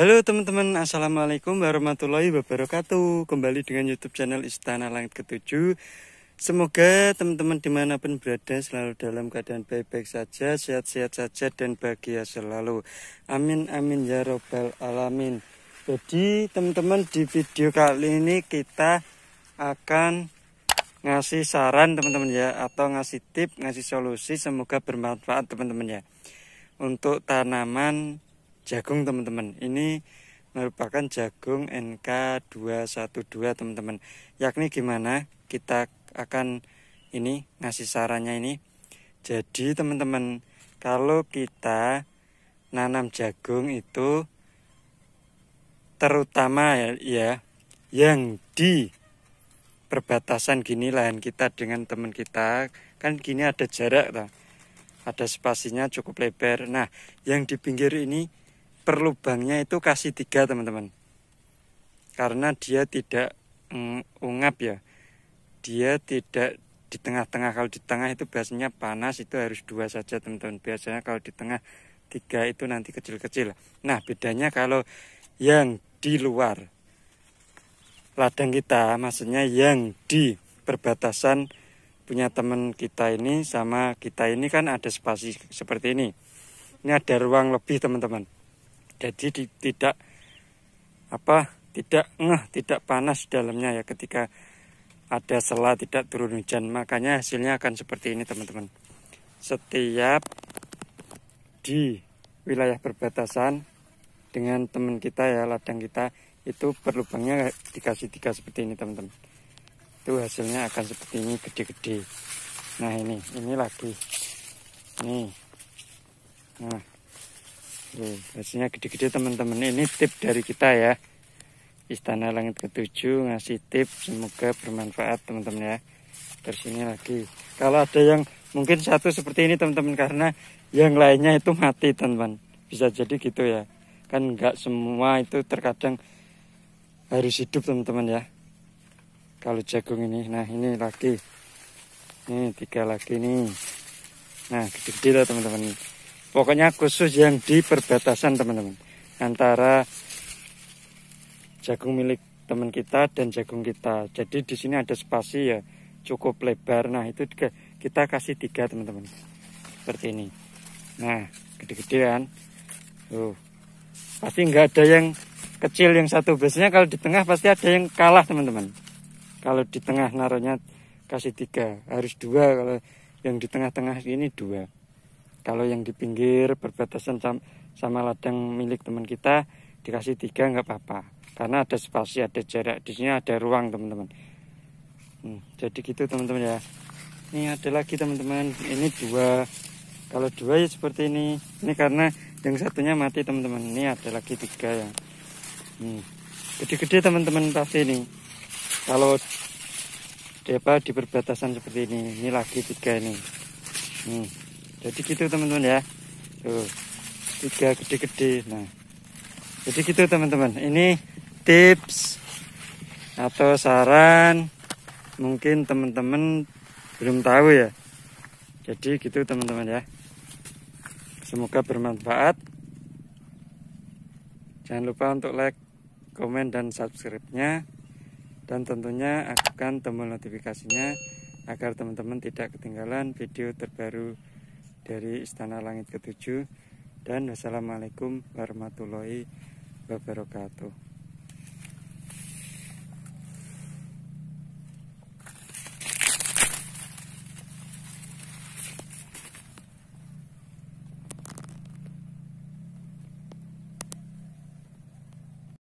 Halo teman-teman, Assalamualaikum warahmatullahi wabarakatuh Kembali dengan Youtube channel Istana Langit Ketujuh Semoga teman-teman dimanapun berada selalu dalam keadaan baik-baik saja Sehat-sehat saja dan bahagia selalu Amin amin ya robbal alamin Jadi teman-teman di video kali ini kita akan ngasih saran teman-teman ya Atau ngasih tip, ngasih solusi semoga bermanfaat teman-teman ya Untuk tanaman jagung teman-teman. Ini merupakan jagung NK212 teman-teman. Yakni gimana kita akan ini ngasih sarannya ini. Jadi teman-teman, kalau kita nanam jagung itu terutama ya, ya yang di perbatasan gini lahan kita dengan teman kita kan gini ada jarak ada spasinya cukup lebar nah yang di pinggir ini per lubangnya itu kasih tiga teman-teman karena dia tidak mm, ungap ya dia tidak di tengah-tengah kalau di tengah itu biasanya panas itu harus dua saja teman-teman biasanya kalau di tengah tiga itu nanti kecil-kecil nah bedanya kalau yang di luar ladang kita maksudnya yang di perbatasan punya teman kita ini sama kita ini kan ada spasi seperti ini ini ada ruang lebih teman-teman jadi di, tidak apa tidak ngeh tidak panas dalamnya ya ketika ada selah, tidak turun hujan makanya hasilnya akan seperti ini teman-teman setiap di wilayah perbatasan dengan teman kita ya ladang kita itu berlubangnya dikasih tiga seperti ini teman-teman itu hasilnya akan seperti ini gede-gede nah ini ini lagi nih nah Tuh, oh, hasilnya gede-gede teman-teman. Ini tip dari kita ya. Istana Langit Ketujuh ngasih tip. Semoga bermanfaat teman-teman ya. Terus ini lagi. Kalau ada yang mungkin satu seperti ini teman-teman. Karena yang lainnya itu mati teman-teman. Bisa jadi gitu ya. Kan nggak semua itu terkadang harus hidup teman-teman ya. Kalau jagung ini. Nah ini lagi. Ini tiga lagi nih. Nah gede-gede teman-teman. Pokoknya khusus yang di perbatasan teman-teman antara jagung milik teman kita dan jagung kita. Jadi di sini ada spasi ya cukup lebar. Nah itu kita kasih tiga teman-teman seperti ini. Nah gede-gedean. Tuh pasti nggak ada yang kecil yang satu. Biasanya kalau di tengah pasti ada yang kalah teman-teman. Kalau di tengah naruhnya kasih tiga harus dua kalau yang di tengah-tengah ini dua. Kalau yang di pinggir berbatasan sama, ladang milik teman kita dikasih tiga nggak apa-apa. Karena ada spasi, ada jarak di sini ada ruang teman-teman. Hmm, jadi gitu teman-teman ya. Ini ada lagi teman-teman. Ini dua. Kalau dua ya seperti ini. Ini karena yang satunya mati teman-teman. Ini ada lagi tiga ya. gede gede hmm. teman-teman pasti ini. Kalau apa di perbatasan seperti ini ini lagi tiga ini hmm jadi gitu teman-teman ya tuh tiga gede-gede nah jadi gitu teman-teman ini tips atau saran mungkin teman-teman belum tahu ya jadi gitu teman-teman ya semoga bermanfaat jangan lupa untuk like komen dan subscribe-nya dan tentunya aktifkan tombol notifikasinya agar teman-teman tidak ketinggalan video terbaru dari Istana Langit Ketujuh dan wassalamualaikum warahmatullahi wabarakatuh.